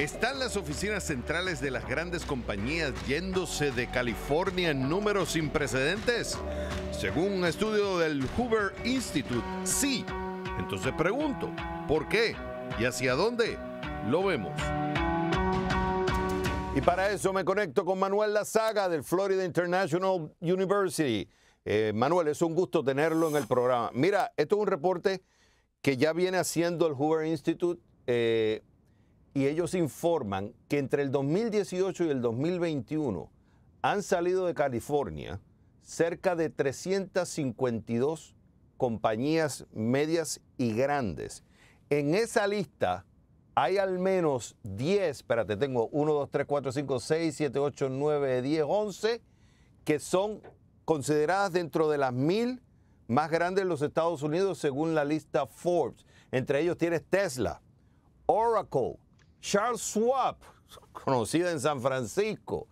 Están las oficinas centrales de las grandes compañías yéndose de California en números sin precedentes. Según un estudio del Hoover Institute, sí. Entonces pregunto, ¿por qué? ¿Y hacia dónde? Lo vemos. Y para eso me conecto con Manuel Lazaga del Florida International University. Eh, Manuel, es un gusto tenerlo en el programa. Mira, esto es un reporte que ya viene haciendo el Hoover Institute eh, y ellos informan que entre el 2018 y el 2021 han salido de California cerca de 352 compañías medias y grandes. En esa lista hay al menos 10, espérate, tengo 1, 2, 3, 4, 5, 6, 7, 8, 9, 10, 11, que son consideradas dentro de las mil más grandes de los Estados Unidos según la lista Forbes. Entre ellos tienes Tesla, Oracle, Charles Schwab, conocida en San Francisco.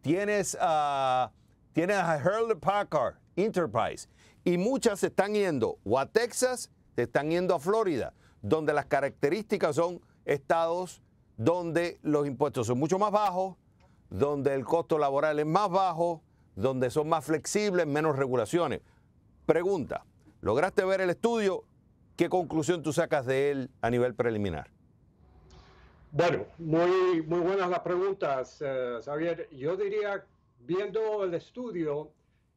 Tienes a, ah, tienes a Packard, Enterprise. Y muchas se están yendo o a Texas, se están yendo a Florida, donde las características son estados donde los impuestos son mucho más bajos, donde el costo laboral es más bajo, donde son más flexibles, menos regulaciones. Pregunta, ¿lograste ver el estudio? ¿Qué conclusión tú sacas de él a nivel preliminar? Bueno, muy, muy buenas las preguntas, eh, Xavier. Yo diría, viendo el estudio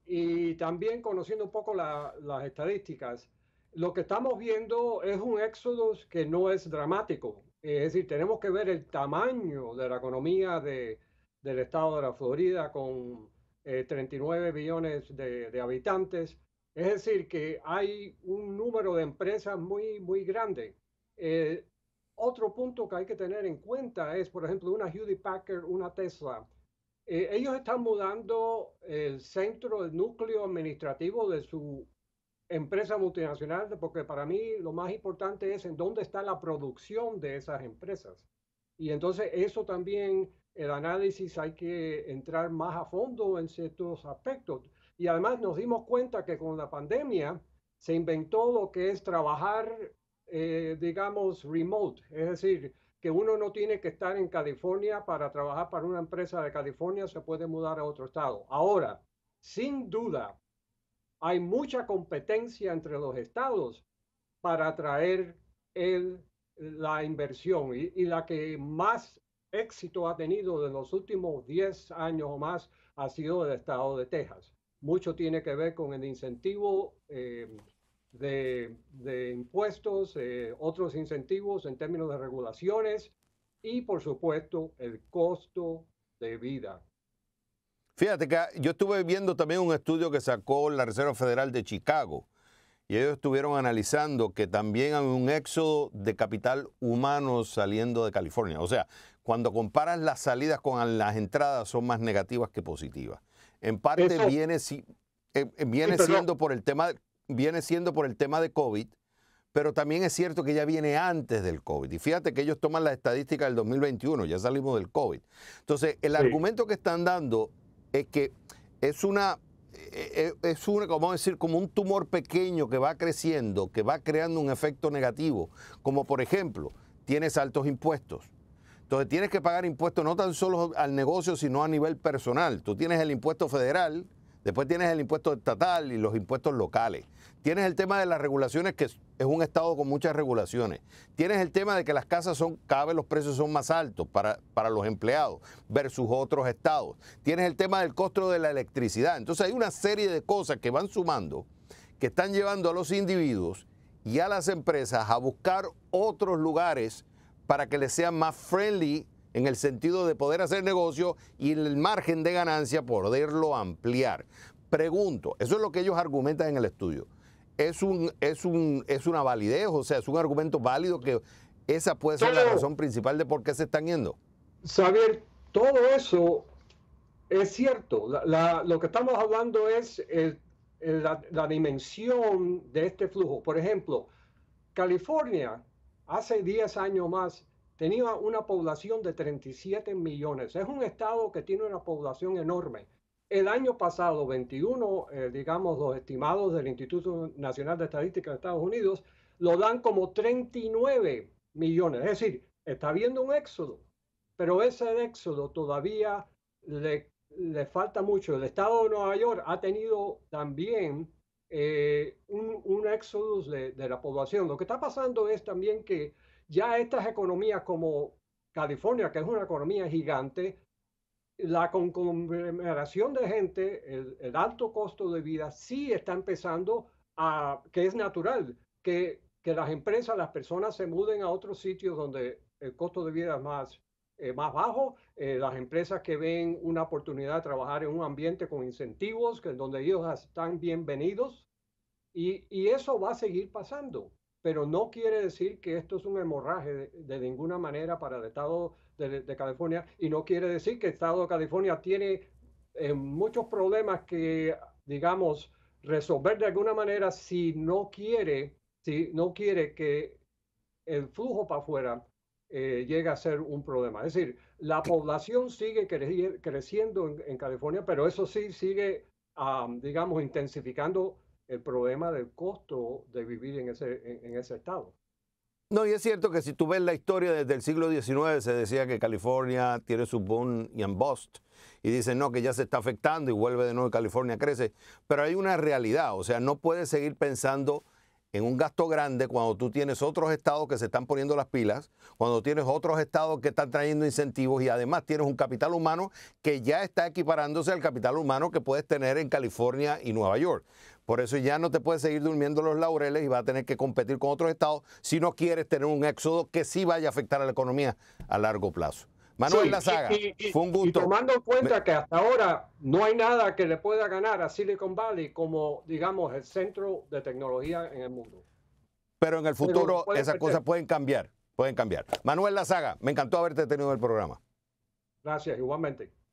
y también conociendo un poco las estadísticas, lo que estamos viendo es un éxodo que no es dramático. es decir, tenemos que ver el tamaño de la economía de, del estado de la Florida con 39 eh, billones de, habitantes. Es decir, que hay un número de empresas muy, muy grande. Eh, otro punto que hay que tener en cuenta es, por ejemplo, una Hewlett Packard, una Tesla. Eh, ellos están mudando el centro, el núcleo administrativo de su empresa multinacional, porque para mí lo más importante es en dónde está la producción de esas empresas. Y entonces eso también, el análisis hay que entrar más a fondo en ciertos aspectos. Y además nos dimos cuenta que con la pandemia se inventó lo que es trabajar eh, digamos, remote, es decir, que uno no tiene que estar en California para trabajar para una empresa de California, se puede mudar a otro estado. Ahora, sin duda, hay mucha competencia entre los estados para atraer el, la inversión y, la que más éxito ha tenido de los últimos 10 años o más ha sido el estado de Texas. Mucho tiene que ver con el incentivo eh, de, impuestos, eh, otros incentivos en términos de regulaciones y, por supuesto, el costo de vida. Fíjate que ah, yo estuve viendo también un estudio que sacó la Reserva Federal de Chicago y ellos estuvieron analizando que también hay un éxodo de capital humano saliendo de California. O sea, cuando comparas las salidas con las entradas son más negativas que positivas. En parte viene, eh, eh, viene siendo por el tema viene siendo por el tema de COVID, pero también es cierto que ya viene antes del COVID. Y fíjate que ellos toman la estadística del 2021, ya salimos del COVID. Entonces, el argumento que están dando es que es una eh, eh, es una, como decir, como un tumor pequeño que va creciendo, que va creando un efecto negativo, como por ejemplo, tienes altos impuestos. Entonces tienes que pagar impuestos no tan solo al negocio, sino a nivel personal. Tú tienes el impuesto federal, Después tienes el impuesto estatal y los impuestos locales. Tienes el tema de las regulaciones, que es un estado con muchas regulaciones. Tienes el tema de que las casas son, cada vez los precios son más altos para, para los empleados versus otros estados. Tienes el tema del costo de la electricidad. Entonces hay una serie de cosas que van sumando, que están llevando a los individuos y a las empresas a buscar otros lugares para que les sea más friendly en el sentido de poder hacer negocio y el margen de ganancia poderlo ampliar. Pregunto, eso es lo que ellos argumentan en el estudio. ¿Es, un, es, un, es una validez? O sea, ¿es un argumento válido que esa puede ser la razón principal de por qué se están yendo? Saber, todo eso es cierto. lo que estamos hablando es eh, eh, la, la dimensión de este flujo. Por ejemplo, California hace 10 años más tenía una población de 37 millones. Es un estado que tiene una población enorme. El año pasado, 21, eh, digamos, los estimados del Instituto Nacional de Estadística de Estados Unidos lo dan como 39 millones. Es decir, está habiendo un éxodo, pero ese éxodo todavía le, le falta mucho. El estado de Nueva York ha tenido también eh, un, éxodo de la población. Lo que está pasando es también que ya estas economías como California, que es una economía gigante, la conglomeración de gente, el, alto costo de vida, sí está empezando a, que es natural, que, que, las empresas, las personas se muden a otros sitios donde el costo de vida es más, eh, más bajo, eh, las empresas que ven una oportunidad de trabajar en un ambiente con incentivos, que, donde ellos están bienvenidos, y, y eso va a seguir pasando pero no quiere decir que esto es un hemorraje de, ninguna manera para el Estado de, California y no quiere decir que el Estado de California tiene eh, muchos problemas que, digamos, resolver de alguna manera si no quiere, si no quiere que el flujo para afuera eh, llegue a ser un problema. Es decir, la población sigue creciendo en, California, pero eso sí sigue, digamos, intensificando el problema del costo de vivir en ese, en, ese estado. No, y es cierto que si tú ves la historia desde el siglo XIX, se decía que California tiene su boom y en bust, y dicen no, que ya se está afectando y vuelve de nuevo, California crece. Pero hay una realidad, o sea, no puedes seguir pensando en un gasto grande cuando tú tienes otros estados que se están poniendo las pilas, cuando tienes otros estados que están trayendo incentivos y además tienes un capital humano que ya está equiparándose al capital humano que puedes tener en California y Nueva York. Por eso ya no te puedes seguir durmiendo los laureles y va a tener que competir con otros estados si no quieres tener un éxodo que sí vaya a afectar a la economía a largo plazo. Manuel Lazaga, fue un gusto. Y tomando en cuenta que hasta ahora no hay nada que le pueda ganar a Silicon Valley como, digamos, el centro de tecnología en el mundo. Pero en el futuro esas cosas pueden cambiar, pueden cambiar. Manuel La me encantó haberte tenido en el programa. Gracias, igualmente.